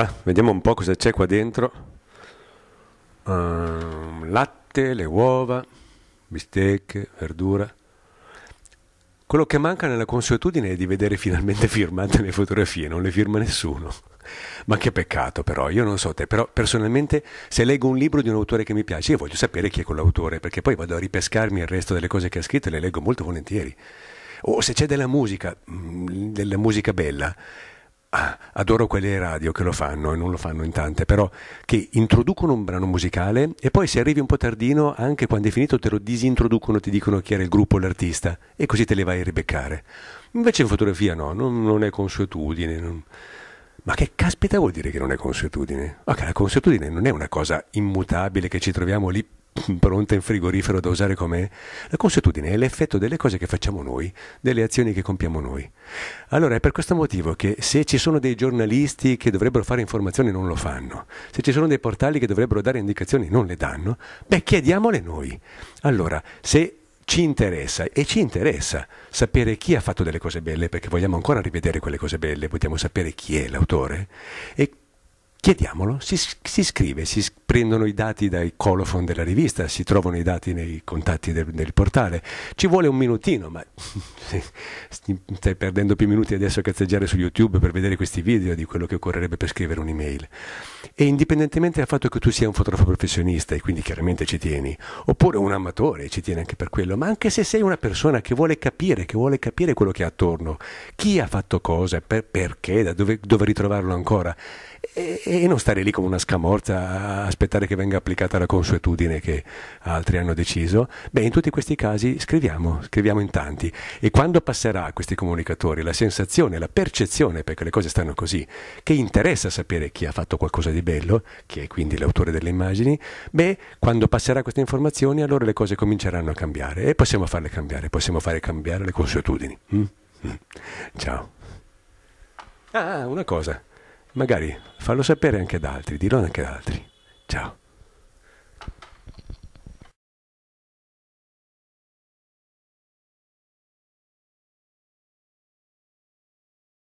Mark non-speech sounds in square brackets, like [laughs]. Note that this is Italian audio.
Ciao, vediamo un po' cosa c'è qua dentro. Uh, latte, le uova, bistecche, verdura. Quello che manca nella consuetudine è di vedere finalmente [laughs] firmate le fotografie, non le firma nessuno. Ma che peccato però, io non so te, però personalmente se leggo un libro di un autore che mi piace, io voglio sapere chi è quell'autore, perché poi vado a ripescarmi il resto delle cose che ha scritto e le leggo molto volentieri. O se c'è della musica, mm, della musica bella, Ah, adoro quelle radio che lo fanno e non lo fanno in tante, però che introducono un brano musicale e poi se arrivi un po' tardino, anche quando è finito, te lo disintroducono, ti dicono chi era il gruppo o l'artista e così te le vai a ribeccare. Invece in fotografia no, non, non è consuetudine. Non... Ma che caspita vuol dire che non è consuetudine? Ma la consuetudine non è una cosa immutabile che ci troviamo lì pronta in frigorifero da usare com'è? La consuetudine è l'effetto delle cose che facciamo noi, delle azioni che compiamo noi. Allora è per questo motivo che se ci sono dei giornalisti che dovrebbero fare informazioni non lo fanno, se ci sono dei portali che dovrebbero dare indicazioni non le danno, beh chiediamole noi. Allora, se ci interessa e ci interessa sapere chi ha fatto delle cose belle perché vogliamo ancora rivedere quelle cose belle, vogliamo sapere chi è l'autore e Chiediamolo, si, si, scrive, si prendono i dati dai colofon della rivista, si trovano i dati nei contatti del, del portale. Ci vuole un minutino, ma [laughs] stai perdendo più minuti adesso a cazzeggiare su YouTube per vedere questi video di quello che occorrerebbe per scrivere un'email. E indipendentemente dal fatto che tu sia un fotografo professionista e quindi chiaramente ci tieni, oppure un amatore e ci tieni anche per quello, ma anche se sei una persona che vuole capire, che vuole capire quello che ha attorno, chi ha fatto cosa, per, perché, da dove, dove ritrovarlo ancora. E, eh, e non stare lì come una scamorza a aspettare che venga applicata la consuetudine che altri hanno deciso, beh in tutti questi casi scriviamo, scriviamo in tanti e quando passerà a questi comunicatori la sensazione, la percezione, perché le cose stanno così, che interessa sapere chi ha fatto qualcosa di bello, chi è quindi l'autore delle immagini, beh quando passerà questa informazione allora le cose cominceranno a cambiare e possiamo farle cambiare, possiamo fare cambiare le consuetudini. Mm? Mm. Ciao. Ah, una cosa. Magari fallo sapere anche ad altri, dirò anche ad altri. Ciao.